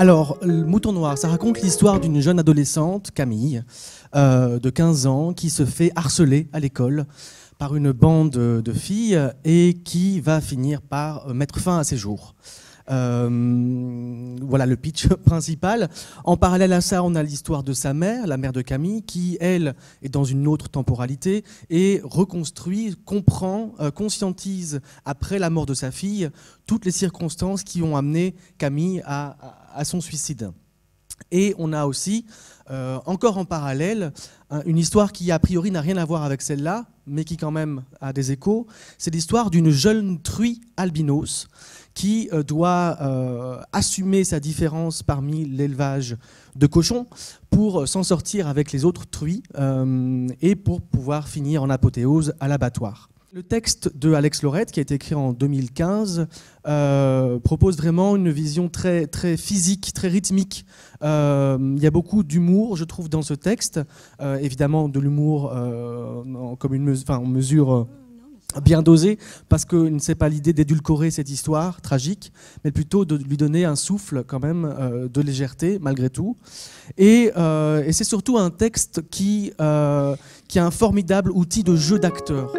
Alors, le Mouton Noir, ça raconte l'histoire d'une jeune adolescente, Camille, euh, de 15 ans, qui se fait harceler à l'école par une bande de filles et qui va finir par euh, mettre fin à ses jours. Euh, voilà le pitch principal. En parallèle à ça, on a l'histoire de sa mère, la mère de Camille, qui, elle, est dans une autre temporalité et reconstruit, comprend, euh, conscientise, après la mort de sa fille, toutes les circonstances qui ont amené Camille à, son suicide. Et on a aussi, euh, encore en parallèle, une histoire qui a priori n'a rien à voir avec celle-là, mais qui quand même a des échos. C'est l'histoire d'une jeune truie albinos qui euh, doit euh, assumer sa différence parmi l'élevage de cochons pour euh, s'en sortir avec les autres truies et pour pouvoir finir en apothéose à l'abattoir. Le texte de Alex Lorette, qui a été écrit en 2015, propose vraiment une vision très, très physique, très rythmique. il y a beaucoup d'humour, je trouve, dans ce texte. évidemment, de l'humour comme une en mesure bien dosé, parce que ce n'est pas l'idée d'édulcorer cette histoire tragique, mais plutôt de lui donner un souffle quand même euh, de légèreté malgré tout. Euh, et, c'est surtout un texte qui, euh, qui a un formidable outil de jeu d'acteur.